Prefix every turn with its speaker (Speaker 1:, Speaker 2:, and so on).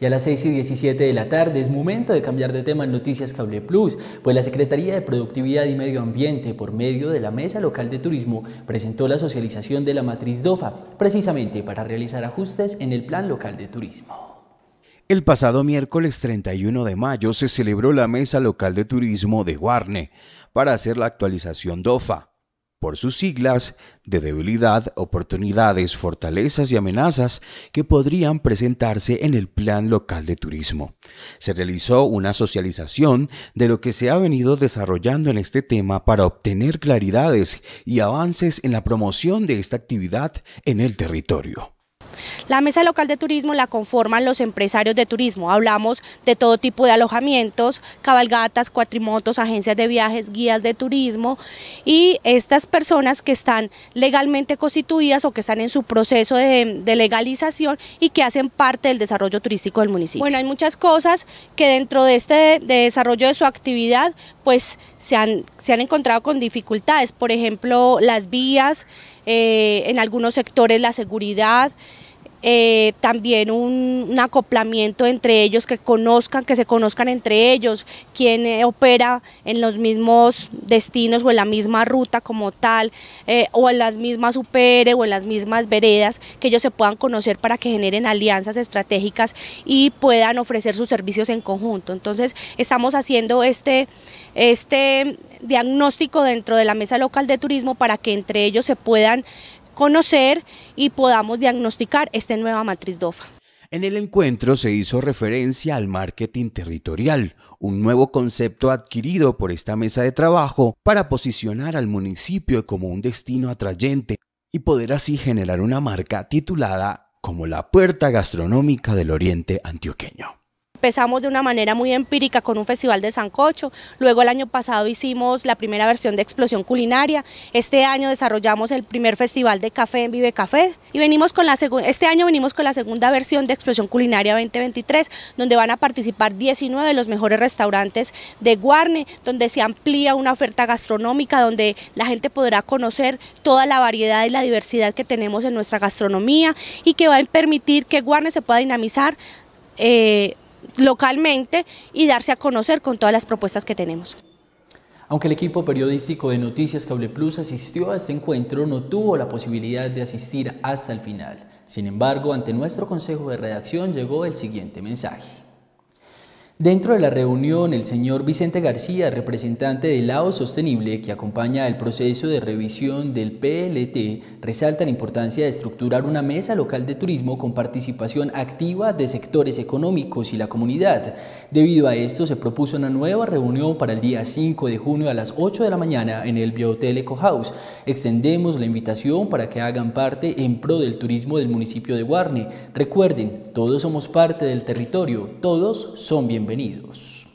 Speaker 1: Y a las 6 y 17 de la tarde es momento de cambiar de tema en Noticias Cable Plus, pues la Secretaría de Productividad y Medio Ambiente, por medio de la Mesa Local de Turismo, presentó la socialización de la matriz DOFA, precisamente para realizar ajustes en el Plan Local de Turismo.
Speaker 2: El pasado miércoles 31 de mayo se celebró la Mesa Local de Turismo de Guarne para hacer la actualización DOFA por sus siglas, de debilidad, oportunidades, fortalezas y amenazas que podrían presentarse en el plan local de turismo. Se realizó una socialización de lo que se ha venido desarrollando en este tema para obtener claridades y avances en la promoción de esta actividad en el territorio.
Speaker 3: La mesa local de turismo la conforman los empresarios de turismo. Hablamos de todo tipo de alojamientos, cabalgatas, cuatrimotos, agencias de viajes, guías de turismo y estas personas que están legalmente constituidas o que están en su proceso de, legalización y que hacen parte del desarrollo turístico del municipio. Bueno, hay muchas cosas que dentro de este desarrollo de su actividad pues se han, se han encontrado con dificultades, por ejemplo las vías, eh, en algunos sectores la seguridad, eh, también un, acoplamiento entre ellos, que conozcan, que se conozcan entre ellos, quien eh, opera en los mismos destinos o en la misma ruta como tal, eh, o en las mismas UPR o en las mismas veredas, que ellos se puedan conocer para que generen alianzas estratégicas y puedan ofrecer sus servicios en conjunto. Entonces estamos haciendo este, este diagnóstico dentro de la mesa local de turismo para que entre ellos se puedan conocer y podamos diagnosticar esta nueva matriz DOFA.
Speaker 2: En el encuentro se hizo referencia al marketing territorial, un nuevo concepto adquirido por esta mesa de trabajo para posicionar al municipio como un destino atrayente y poder así generar una marca titulada como la puerta gastronómica del oriente antioqueño.
Speaker 3: Empezamos de una manera muy empírica con un festival de sancocho, luego el año pasado hicimos la primera versión de explosión culinaria, este año desarrollamos el primer festival de café en Vive Café y venimos con la este año venimos con la segunda versión de explosión culinaria 2023, donde van a participar 19 de los mejores restaurantes de Guarne, donde se amplía una oferta gastronómica, donde la gente podrá conocer toda la variedad y la diversidad que tenemos en nuestra gastronomía y que va a permitir que Guarne se pueda dinamizar eh, localmente y darse a conocer con todas las propuestas que tenemos.
Speaker 1: Aunque el equipo periodístico de Noticias Cable Plus asistió a este encuentro, no tuvo la posibilidad de asistir hasta el final. Sin embargo, ante nuestro consejo de redacción llegó el siguiente mensaje. Dentro de la reunión, el señor Vicente García, representante de LAO sostenible que acompaña el proceso de revisión del PLT, resalta la importancia de estructurar una mesa local de turismo con participación activa de sectores económicos y la comunidad. Debido a esto, se propuso una nueva reunión para el día 5 de junio a las 8 de la mañana en el Biohotel Eco House. Extendemos la invitación para que hagan parte en pro del turismo del municipio de Guarne. Recuerden, todos somos parte del territorio, todos son bienvenidos bienvenidos.